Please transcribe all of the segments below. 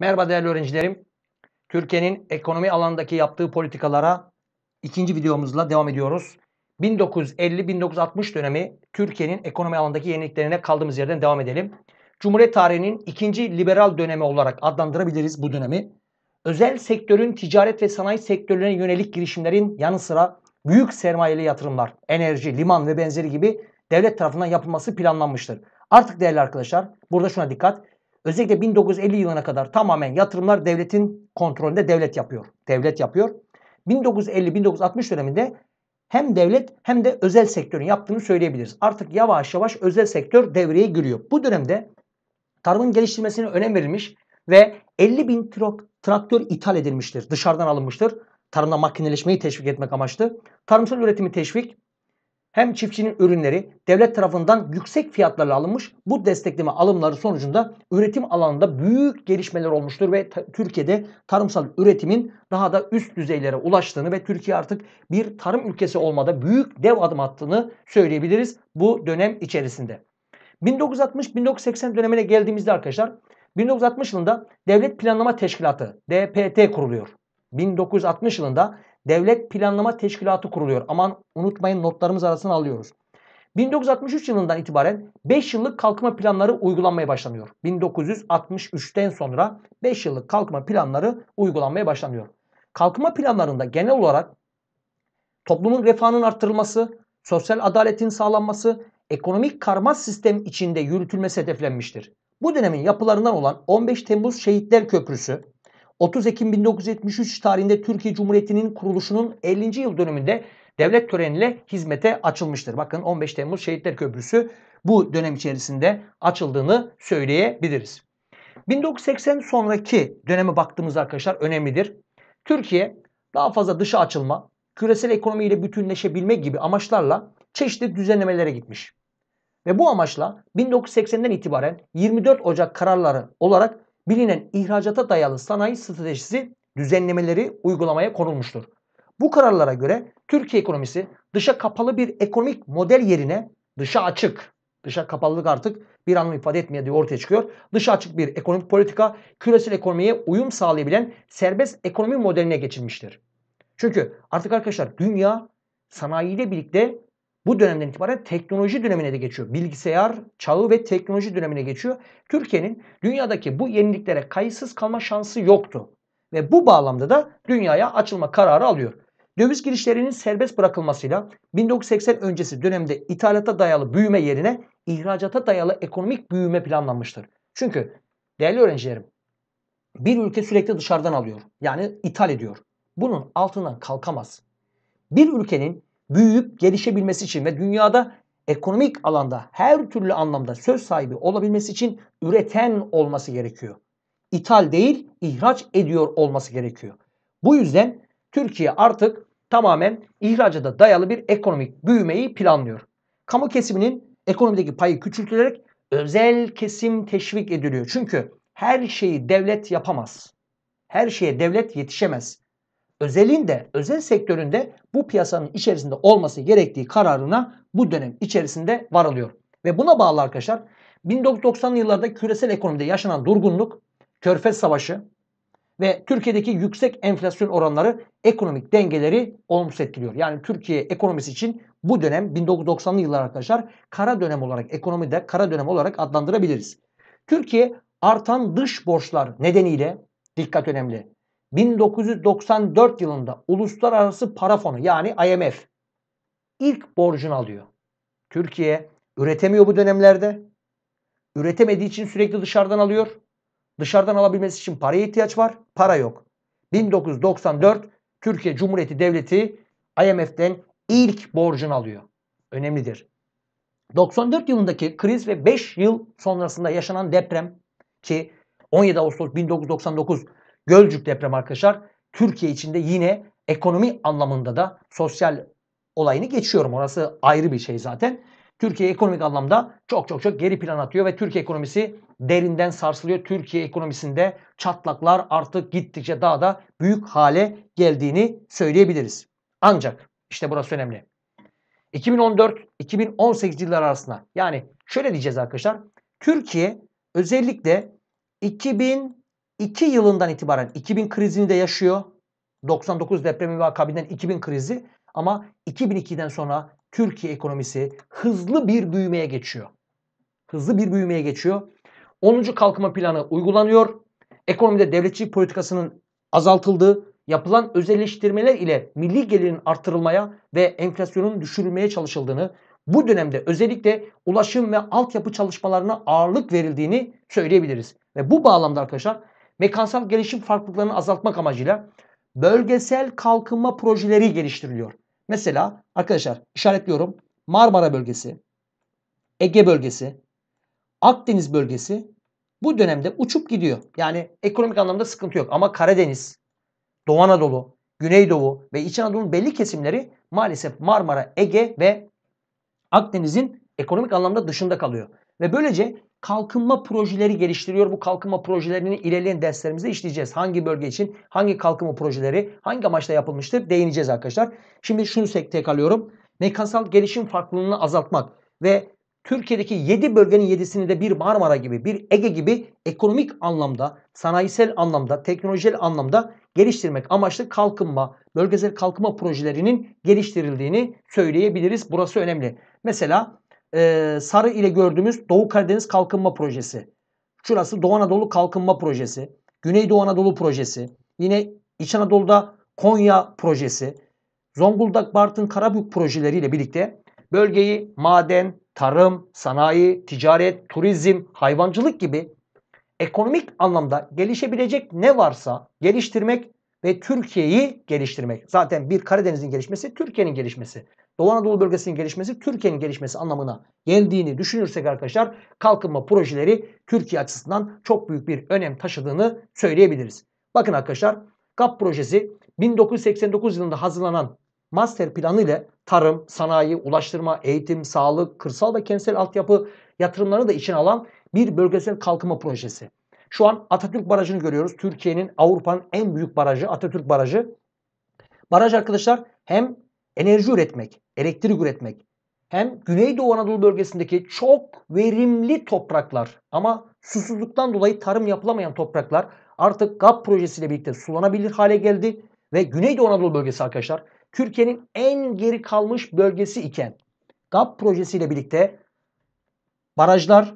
Merhaba değerli öğrencilerim. Türkiye'nin ekonomi alandaki yaptığı politikalara ikinci videomuzla devam ediyoruz. 1950-1960 dönemi Türkiye'nin ekonomi alandaki yeniliklerine kaldığımız yerden devam edelim. Cumhuriyet tarihinin ikinci liberal dönemi olarak adlandırabiliriz bu dönemi. Özel sektörün ticaret ve sanayi sektörlerine yönelik girişimlerin yanı sıra büyük sermayeli yatırımlar, enerji, liman ve benzeri gibi devlet tarafından yapılması planlanmıştır. Artık değerli arkadaşlar burada şuna dikkat. Özellikle 1950 yılına kadar tamamen yatırımlar devletin kontrolünde devlet yapıyor. Devlet yapıyor. 1950-1960 döneminde hem devlet hem de özel sektörün yaptığını söyleyebiliriz. Artık yavaş yavaş özel sektör devreye giriyor. Bu dönemde tarımın geliştirmesine önem verilmiş ve 50 bin traktör ithal edilmiştir. Dışarıdan alınmıştır. Tarımda makineleşmeyi teşvik etmek amaçlı. Tarımsal üretimi teşvik, hem çiftçinin ürünleri devlet tarafından yüksek fiyatlarla alınmış. Bu destekleme alımları sonucunda üretim alanında büyük gelişmeler olmuştur ve Türkiye'de tarımsal üretimin daha da üst düzeylere ulaştığını ve Türkiye artık bir tarım ülkesi olmada büyük dev adım attığını söyleyebiliriz bu dönem içerisinde. 1960-1980 dönemine geldiğimizde arkadaşlar 1960 yılında Devlet Planlama Teşkilatı DPT kuruluyor. 1960 yılında Devlet Planlama Teşkilatı kuruluyor. Aman unutmayın notlarımız arasına alıyoruz. 1963 yılından itibaren 5 yıllık kalkınma planları uygulanmaya başlanıyor. 1963'ten sonra 5 yıllık kalkınma planları uygulanmaya başlanıyor. Kalkınma planlarında genel olarak toplumun refahının arttırılması, sosyal adaletin sağlanması, ekonomik karma sistem içinde yürütülmesi hedeflenmiştir. Bu dönemin yapılarından olan 15 Temmuz Şehitler Köprüsü, 30 Ekim 1973 tarihinde Türkiye Cumhuriyeti'nin kuruluşunun 50. yıl dönümünde devlet töreniyle hizmete açılmıştır. Bakın 15 Temmuz Şehitler Köprüsü bu dönem içerisinde açıldığını söyleyebiliriz. 1980 sonraki döneme baktığımız arkadaşlar önemlidir. Türkiye daha fazla dışa açılma, küresel ekonomiyle bütünleşebilme gibi amaçlarla çeşitli düzenlemelere gitmiş. Ve bu amaçla 1980'den itibaren 24 Ocak kararları olarak bilinen ihracata dayalı sanayi stratejisi düzenlemeleri uygulamaya konulmuştur. Bu kararlara göre Türkiye ekonomisi dışa kapalı bir ekonomik model yerine dışa açık, dışa kapalılık artık bir anlam ifade etmiyor diye ortaya çıkıyor. Dışa açık bir ekonomik politika küresel ekonomiye uyum sağlayabilen serbest ekonomi modeline geçilmiştir. Çünkü artık arkadaşlar dünya sanayiyle birlikte bu dönemden itibaren teknoloji dönemine de geçiyor. Bilgisayar çağı ve teknoloji dönemine geçiyor. Türkiye'nin dünyadaki bu yeniliklere kayıtsız kalma şansı yoktu. Ve bu bağlamda da dünyaya açılma kararı alıyor. Döviz girişlerinin serbest bırakılmasıyla 1980 öncesi dönemde ithalata dayalı büyüme yerine ihracata dayalı ekonomik büyüme planlanmıştır. Çünkü değerli öğrencilerim bir ülke sürekli dışarıdan alıyor. Yani ithal ediyor. Bunun altından kalkamaz. Bir ülkenin büyüyüp gelişebilmesi için ve dünyada ekonomik alanda her türlü anlamda söz sahibi olabilmesi için üreten olması gerekiyor. İthal değil, ihraç ediyor olması gerekiyor. Bu yüzden Türkiye artık tamamen ihraca da dayalı bir ekonomik büyümeyi planlıyor. Kamu kesiminin ekonomideki payı küçültülerek özel kesim teşvik ediliyor. Çünkü her şeyi devlet yapamaz. Her şeye devlet yetişemez özelin de özel sektöründe bu piyasanın içerisinde olması gerektiği kararına bu dönem içerisinde varılıyor. Ve buna bağlı arkadaşlar 1990'lı yıllarda küresel ekonomide yaşanan durgunluk, Körfez Savaşı ve Türkiye'deki yüksek enflasyon oranları ekonomik dengeleri olumsuz etkiliyor. Yani Türkiye ekonomisi için bu dönem 1990'lı yıllar arkadaşlar kara dönem olarak ekonomide kara dönem olarak adlandırabiliriz. Türkiye artan dış borçlar nedeniyle dikkat önemli 1994 yılında Uluslararası Para Fonu yani IMF ilk borcunu alıyor. Türkiye üretemiyor bu dönemlerde. Üretemediği için sürekli dışarıdan alıyor. Dışarıdan alabilmesi için paraya ihtiyaç var. Para yok. 1994 Türkiye Cumhuriyeti Devleti IMF'den ilk borcunu alıyor. Önemlidir. 94 yılındaki kriz ve 5 yıl sonrasında yaşanan deprem ki 17 Ağustos 1999 Gölcük depremi arkadaşlar Türkiye içinde yine ekonomi anlamında da sosyal olayını geçiyorum. Orası ayrı bir şey zaten. Türkiye ekonomik anlamda çok çok çok geri plan atıyor ve Türkiye ekonomisi derinden sarsılıyor. Türkiye ekonomisinde çatlaklar artık gittikçe daha da büyük hale geldiğini söyleyebiliriz. Ancak işte burası önemli. 2014-2018 yılları arasında yani şöyle diyeceğiz arkadaşlar. Türkiye özellikle 2000 2 yılından itibaren 2000 krizini de yaşıyor. 99 depremi ve akabinden 2000 krizi ama 2002'den sonra Türkiye ekonomisi hızlı bir büyümeye geçiyor. Hızlı bir büyümeye geçiyor. 10. kalkınma planı uygulanıyor. Ekonomide devletçi politikasının azaltıldığı, yapılan özelleştirmeler ile milli gelirin artırılmaya ve enflasyonun düşürülmeye çalışıldığını, bu dönemde özellikle ulaşım ve altyapı çalışmalarına ağırlık verildiğini söyleyebiliriz. Ve bu bağlamda arkadaşlar mekansal gelişim farklılıklarını azaltmak amacıyla bölgesel kalkınma projeleri geliştiriliyor. Mesela arkadaşlar işaretliyorum Marmara bölgesi, Ege bölgesi, Akdeniz bölgesi bu dönemde uçup gidiyor. Yani ekonomik anlamda sıkıntı yok ama Karadeniz, Doğu Anadolu, Güneydoğu ve İç Anadolu'nun belli kesimleri maalesef Marmara, Ege ve Akdeniz'in ekonomik anlamda dışında kalıyor. Ve böylece kalkınma projeleri geliştiriyor. Bu kalkınma projelerini ilerleyen derslerimizde işleyeceğiz. Hangi bölge için hangi kalkınma projeleri hangi amaçla yapılmıştır değineceğiz arkadaşlar. Şimdi şunu tekrarlıyorum. Mekansal gelişim farklılığını azaltmak ve Türkiye'deki 7 bölgenin 7'sini de bir Marmara gibi, bir Ege gibi ekonomik anlamda, sanayisel anlamda, teknolojik anlamda geliştirmek amaçlı kalkınma, bölgesel kalkınma projelerinin geliştirildiğini söyleyebiliriz. Burası önemli. Mesela e, sarı ile gördüğümüz Doğu Karadeniz Kalkınma Projesi. Şurası Doğu Anadolu Kalkınma Projesi. Güneydoğu Anadolu Projesi. Yine İç Anadolu'da Konya Projesi. Zonguldak, Bartın, Karabük projeleriyle birlikte bölgeyi maden, tarım, sanayi, ticaret, turizm, hayvancılık gibi ekonomik anlamda gelişebilecek ne varsa geliştirmek ve Türkiye'yi geliştirmek. Zaten bir Karadeniz'in gelişmesi Türkiye'nin gelişmesi. Doğu Anadolu bölgesinin gelişmesi Türkiye'nin gelişmesi anlamına geldiğini düşünürsek arkadaşlar kalkınma projeleri Türkiye açısından çok büyük bir önem taşıdığını söyleyebiliriz. Bakın arkadaşlar GAP projesi 1989 yılında hazırlanan master planı ile tarım, sanayi, ulaştırma, eğitim, sağlık, kırsal ve kentsel altyapı yatırımlarını da içine alan bir bölgesel kalkınma projesi. Şu an Atatürk Barajı'nı görüyoruz. Türkiye'nin Avrupa'nın en büyük barajı Atatürk Barajı. Baraj arkadaşlar hem enerji üretmek, elektrik üretmek hem Güneydoğu Anadolu bölgesindeki çok verimli topraklar ama susuzluktan dolayı tarım yapılamayan topraklar artık GAP projesiyle birlikte sulanabilir hale geldi ve Güneydoğu Anadolu bölgesi arkadaşlar Türkiye'nin en geri kalmış bölgesi iken GAP projesiyle birlikte barajlar,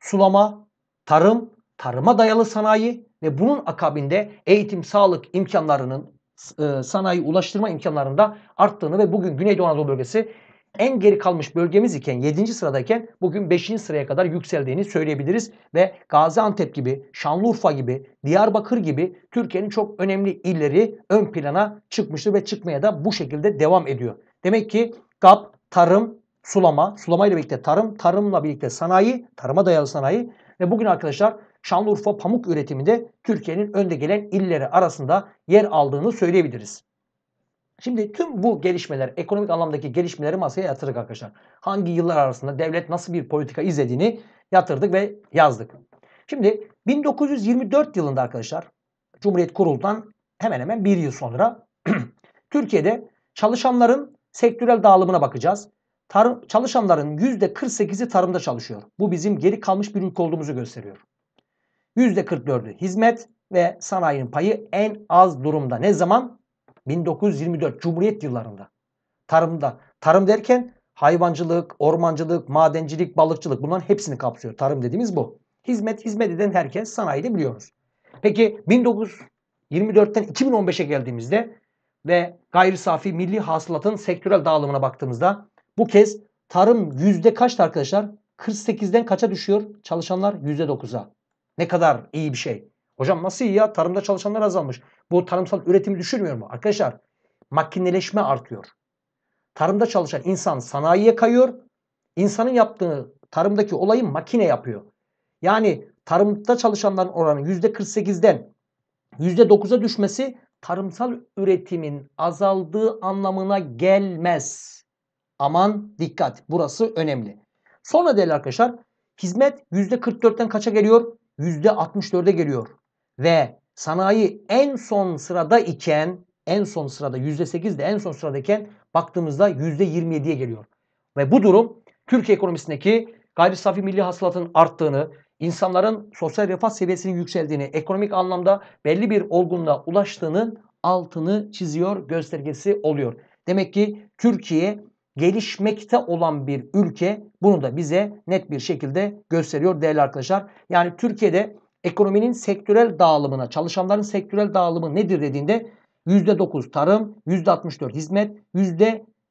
sulama, tarım tarıma dayalı sanayi ve bunun akabinde eğitim, sağlık imkanlarının e, sanayi ulaştırma imkanlarında arttığını ve bugün Güneydoğu Anadolu bölgesi en geri kalmış bölgemiz iken 7. sıradayken bugün 5. sıraya kadar yükseldiğini söyleyebiliriz ve Gaziantep gibi, Şanlıurfa gibi, Diyarbakır gibi Türkiye'nin çok önemli illeri ön plana çıkmıştı ve çıkmaya da bu şekilde devam ediyor. Demek ki GAP, tarım, sulama, sulama ile birlikte tarım, tarımla birlikte sanayi, tarıma dayalı sanayi ve bugün arkadaşlar Şanlıurfa pamuk üretiminde Türkiye'nin önde gelen illeri arasında yer aldığını söyleyebiliriz. Şimdi tüm bu gelişmeler, ekonomik anlamdaki gelişmeleri masaya yatırdık arkadaşlar. Hangi yıllar arasında devlet nasıl bir politika izlediğini yatırdık ve yazdık. Şimdi 1924 yılında arkadaşlar Cumhuriyet kuruldan hemen hemen bir yıl sonra Türkiye'de çalışanların sektörel dağılımına bakacağız. Tarım, çalışanların %48'i tarımda çalışıyor. Bu bizim geri kalmış bir ülke olduğumuzu gösteriyor. %44'ü hizmet ve sanayinin payı en az durumda. Ne zaman? 1924 Cumhuriyet yıllarında. Tarımda. Tarım derken hayvancılık, ormancılık, madencilik, balıkçılık bunların hepsini kapsıyor. Tarım dediğimiz bu. Hizmet, hizmet eden herkes sanayide biliyoruz. Peki 1924'ten 2015'e geldiğimizde ve gayri safi milli hasılatın sektörel dağılımına baktığımızda bu kez tarım yüzde kaçtı arkadaşlar? 48'den kaça düşüyor? Çalışanlar %9'a. Ne kadar iyi bir şey. Hocam nasıl iyi ya? Tarımda çalışanlar azalmış. Bu tarımsal üretimi düşürmüyor mu? Arkadaşlar makineleşme artıyor. Tarımda çalışan insan sanayiye kayıyor. İnsanın yaptığı tarımdaki olayı makine yapıyor. Yani tarımda çalışanların oranı %48'den %9'a düşmesi tarımsal üretimin azaldığı anlamına gelmez. Aman dikkat burası önemli. Sonra değerli arkadaşlar hizmet %44'ten kaça geliyor? %64'e geliyor. Ve sanayi en son sırada iken en son sırada %8'de en son sıradayken baktığımızda %27'ye geliyor. Ve bu durum Türkiye ekonomisindeki gayri safi milli hasılatın arttığını, insanların sosyal refah seviyesinin yükseldiğini, ekonomik anlamda belli bir olgunluğa ulaştığının altını çiziyor, göstergesi oluyor. Demek ki Türkiye gelişmekte olan bir ülke bunu da bize net bir şekilde gösteriyor değerli arkadaşlar. Yani Türkiye'de ekonominin sektörel dağılımına, çalışanların sektörel dağılımı nedir dediğinde %9 tarım, %64 hizmet,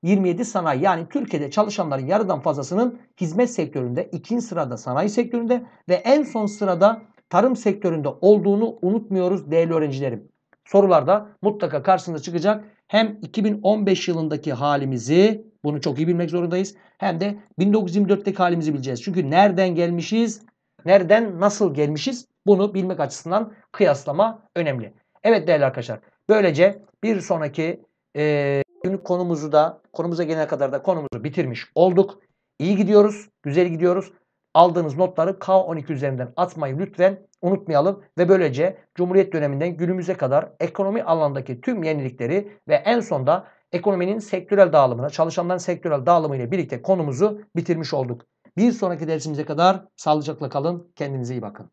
%27 sanayi. Yani Türkiye'de çalışanların yarıdan fazlasının hizmet sektöründe, ikinci sırada sanayi sektöründe ve en son sırada tarım sektöründe olduğunu unutmuyoruz değerli öğrencilerim. Sorularda mutlaka karşınıza çıkacak. Hem 2015 yılındaki halimizi bunu çok iyi bilmek zorundayız. Hem de 1924'teki halimizi bileceğiz. Çünkü nereden gelmişiz, nereden nasıl gelmişiz bunu bilmek açısından kıyaslama önemli. Evet değerli arkadaşlar. Böylece bir sonraki e, günlük konumuzu da konumuza gelene kadar da konumuzu bitirmiş olduk. İyi gidiyoruz. Güzel gidiyoruz. Aldığınız notları K12 üzerinden atmayı lütfen unutmayalım ve böylece Cumhuriyet döneminden günümüze kadar ekonomi alandaki tüm yenilikleri ve en sonda ekonominin sektörel dağılımına, çalışanların sektörel dağılımı ile birlikte konumuzu bitirmiş olduk. Bir sonraki dersimize kadar sağlıcakla kalın, kendinize iyi bakın.